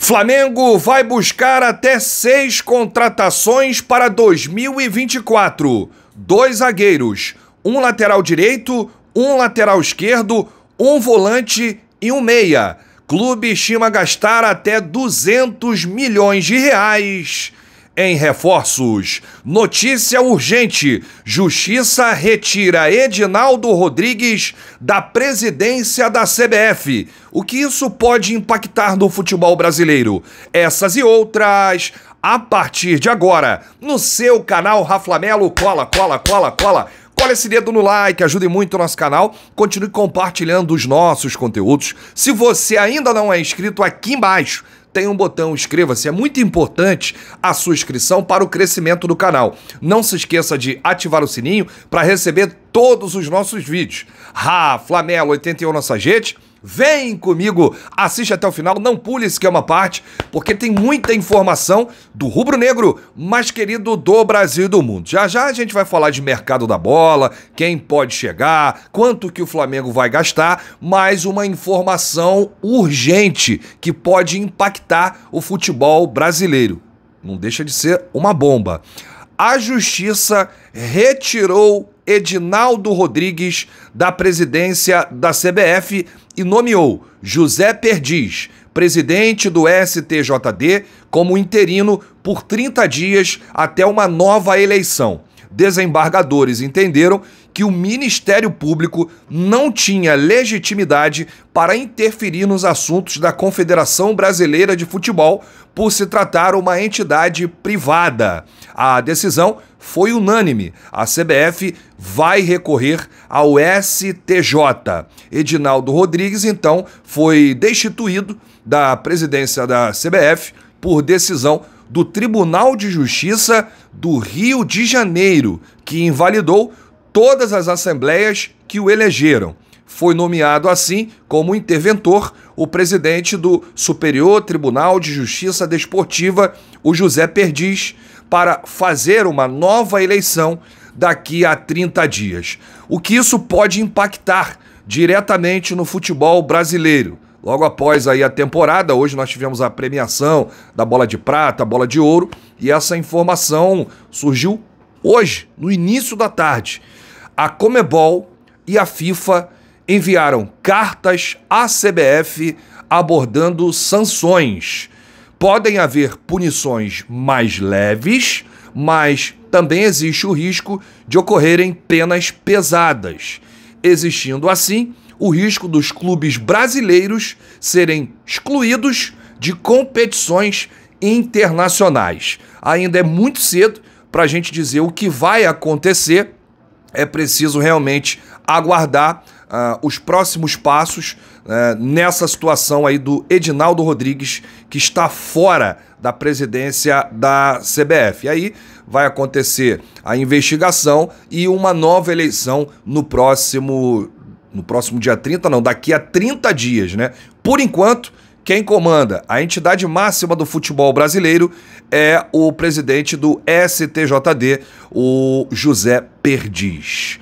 Flamengo vai buscar até seis contratações para 2024. Dois zagueiros, um lateral direito, um lateral esquerdo, um volante e um meia. Clube estima gastar até 200 milhões de reais em reforços. Notícia urgente: Justiça retira Edinaldo Rodrigues da presidência da CBF. O que isso pode impactar no futebol brasileiro? Essas e outras a partir de agora no seu canal Raflamelo. Cola, cola, cola, cola. Cola esse dedo no like, ajude muito o nosso canal. Continue compartilhando os nossos conteúdos. Se você ainda não é inscrito, aqui embaixo tem um botão inscreva-se. É muito importante a sua inscrição para o crescimento do canal. Não se esqueça de ativar o sininho para receber todos os nossos vídeos. Ah, Flamelo 81 Nossa Gente Vem comigo, assiste até o final, não pule esse que é uma parte, porque tem muita informação do rubro-negro mais querido do Brasil e do mundo. Já já a gente vai falar de mercado da bola, quem pode chegar, quanto que o Flamengo vai gastar, mais uma informação urgente que pode impactar o futebol brasileiro. Não deixa de ser uma bomba. A justiça retirou Edinaldo Rodrigues da presidência da CBF e nomeou José Perdiz, presidente do STJD, como interino por 30 dias até uma nova eleição. Desembargadores entenderam que o Ministério Público não tinha legitimidade para interferir nos assuntos da Confederação Brasileira de Futebol por se tratar uma entidade privada. A decisão foi unânime. A CBF vai recorrer ao STJ. Edinaldo Rodrigues, então, foi destituído da presidência da CBF por decisão do Tribunal de Justiça do Rio de Janeiro, que invalidou todas as assembleias que o elegeram foi nomeado assim como interventor o presidente do Superior Tribunal de Justiça Desportiva, o José Perdiz, para fazer uma nova eleição daqui a 30 dias. O que isso pode impactar diretamente no futebol brasileiro. Logo após aí a temporada, hoje nós tivemos a premiação da bola de prata, bola de ouro, e essa informação surgiu hoje, no início da tarde. A Comebol e a FIFA enviaram cartas à CBF abordando sanções. Podem haver punições mais leves, mas também existe o risco de ocorrerem penas pesadas, existindo assim o risco dos clubes brasileiros serem excluídos de competições internacionais. Ainda é muito cedo para a gente dizer o que vai acontecer, é preciso realmente aguardar uh, os próximos passos uh, nessa situação aí do Edinaldo Rodrigues, que está fora da presidência da CBF. E aí vai acontecer a investigação e uma nova eleição no próximo. No próximo dia 30, não, daqui a 30 dias, né? Por enquanto, quem comanda a entidade máxima do futebol brasileiro é o presidente do STJD, o José Perdiz.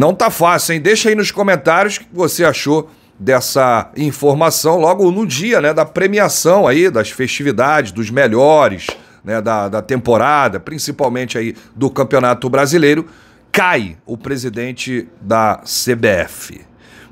Não tá fácil, hein? Deixa aí nos comentários o que você achou dessa informação logo no dia, né, da premiação aí, das festividades, dos melhores, né, da, da temporada, principalmente aí do Campeonato Brasileiro, cai o presidente da CBF.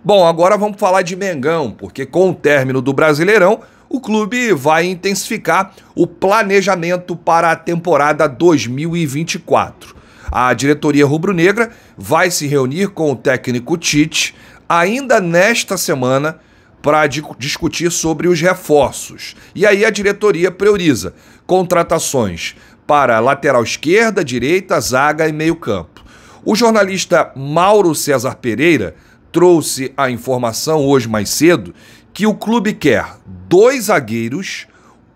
Bom, agora vamos falar de Mengão, porque com o término do Brasileirão, o clube vai intensificar o planejamento para a temporada 2024. A diretoria rubro-negra vai se reunir com o técnico Tite ainda nesta semana para discutir sobre os reforços. E aí a diretoria prioriza contratações para lateral esquerda, direita, zaga e meio-campo. O jornalista Mauro César Pereira trouxe a informação hoje mais cedo que o clube quer dois zagueiros,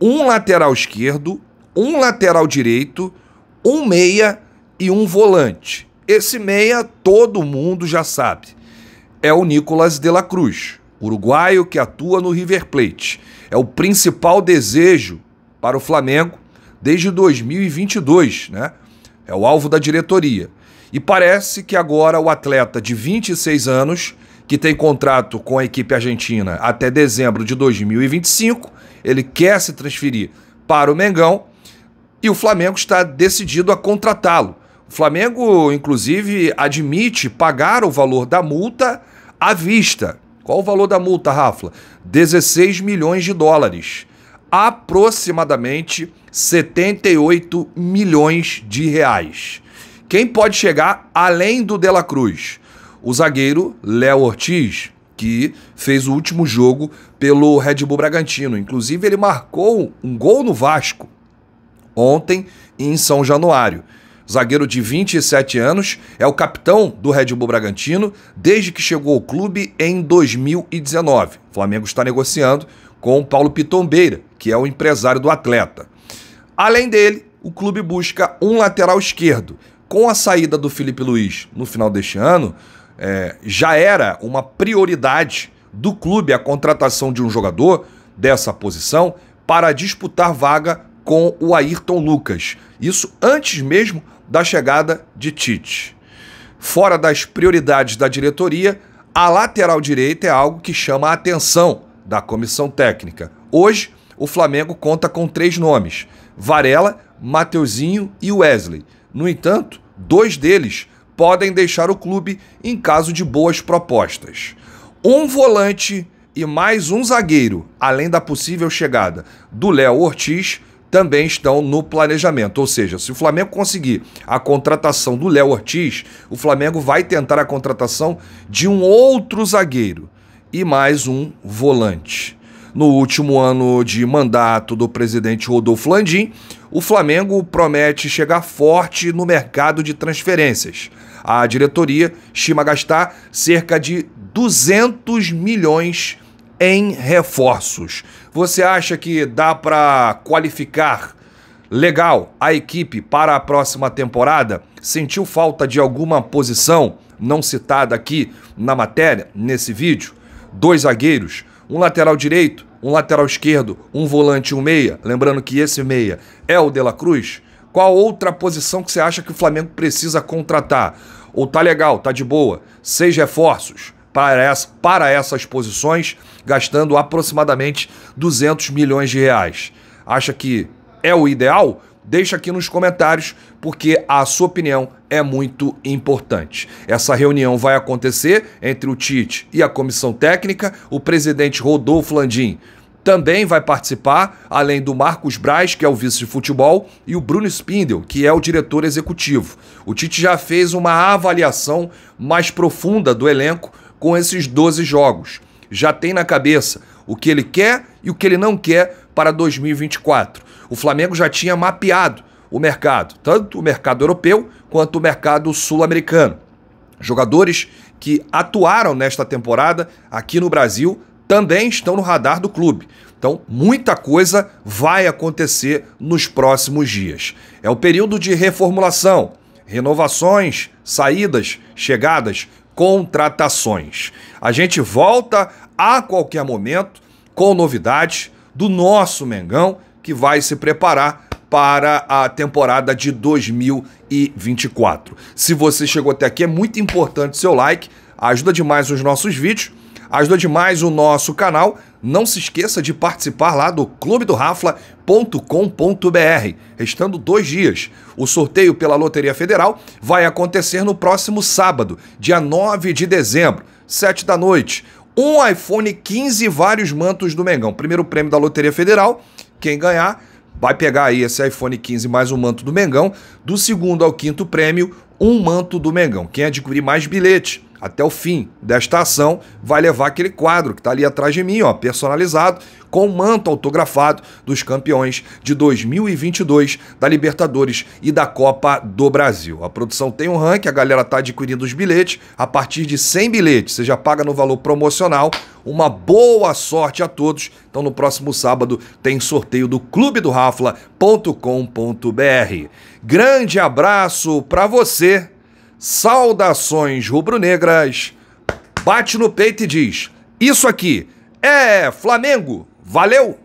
um lateral esquerdo, um lateral direito, um meia e um volante. Esse meia todo mundo já sabe. É o Nicolas de la Cruz, uruguaio que atua no River Plate. É o principal desejo para o Flamengo desde 2022, né? É o alvo da diretoria. E parece que agora o atleta de 26 anos, que tem contrato com a equipe argentina até dezembro de 2025, ele quer se transferir para o Mengão e o Flamengo está decidido a contratá-lo. Flamengo, inclusive, admite pagar o valor da multa à vista. Qual o valor da multa, Rafa? 16 milhões de dólares. Aproximadamente 78 milhões de reais. Quem pode chegar além do Dela Cruz? O zagueiro Léo Ortiz, que fez o último jogo pelo Red Bull Bragantino. Inclusive, ele marcou um gol no Vasco ontem em São Januário zagueiro de 27 anos, é o capitão do Red Bull Bragantino desde que chegou ao clube em 2019. O Flamengo está negociando com o Paulo Pitombeira, que é o empresário do atleta. Além dele, o clube busca um lateral esquerdo. Com a saída do Felipe Luiz no final deste ano, é, já era uma prioridade do clube a contratação de um jogador dessa posição para disputar vaga com o Ayrton Lucas. Isso antes mesmo da chegada de Tite. Fora das prioridades da diretoria, a lateral direita é algo que chama a atenção da comissão técnica. Hoje, o Flamengo conta com três nomes: Varela, Mateuzinho e Wesley. No entanto, dois deles podem deixar o clube em caso de boas propostas. Um volante e mais um zagueiro, além da possível chegada do Léo Ortiz, também estão no planejamento. Ou seja, se o Flamengo conseguir a contratação do Léo Ortiz, o Flamengo vai tentar a contratação de um outro zagueiro e mais um volante. No último ano de mandato do presidente Rodolfo Landim, o Flamengo promete chegar forte no mercado de transferências. A diretoria estima gastar cerca de 200 milhões em reforços. Você acha que dá para qualificar legal a equipe para a próxima temporada? Sentiu falta de alguma posição não citada aqui na matéria, nesse vídeo? Dois zagueiros, um lateral direito, um lateral esquerdo, um volante um meia. Lembrando que esse meia é o De La Cruz. Qual outra posição que você acha que o Flamengo precisa contratar? Ou tá legal, tá de boa? Seis reforços para, para essas posições, gastando aproximadamente 200 milhões de reais. Acha que é o ideal? Deixa aqui nos comentários, porque a sua opinião é muito importante. Essa reunião vai acontecer entre o Tite e a comissão técnica. O presidente Rodolfo Landim também vai participar, além do Marcos Braz, que é o vice de futebol, e o Bruno Spindel, que é o diretor executivo. O Tite já fez uma avaliação mais profunda do elenco com esses 12 jogos. Já tem na cabeça o que ele quer e o que ele não quer para 2024. O Flamengo já tinha mapeado o mercado, tanto o mercado europeu quanto o mercado sul-americano. Jogadores que atuaram nesta temporada aqui no Brasil também estão no radar do clube. Então, muita coisa vai acontecer nos próximos dias. É o período de reformulação, renovações, saídas, chegadas, contratações. A gente volta a qualquer momento com novidades do nosso Mengão que vai se preparar para a temporada de 2024. Se você chegou até aqui, é muito importante seu like, ajuda demais os nossos vídeos Ajuda demais o nosso canal. Não se esqueça de participar lá do clube do Restando dois dias. O sorteio pela Loteria Federal vai acontecer no próximo sábado, dia 9 de dezembro, 7 da noite. Um iPhone 15 e vários mantos do Mengão. Primeiro prêmio da Loteria Federal. Quem ganhar vai pegar aí esse iPhone 15 mais um manto do Mengão. Do segundo ao quinto prêmio, um manto do Mengão. Quem adquirir mais bilhete até o fim desta ação, vai levar aquele quadro que está ali atrás de mim, ó, personalizado, com o manto autografado dos campeões de 2022 da Libertadores e da Copa do Brasil. A produção tem um ranking, a galera está adquirindo os bilhetes. A partir de 100 bilhetes, você já paga no valor promocional. Uma boa sorte a todos. Então, no próximo sábado tem sorteio do clube do rafla.com.br. Grande abraço para você Saudações rubro-negras. Bate no peito e diz: Isso aqui é Flamengo. Valeu!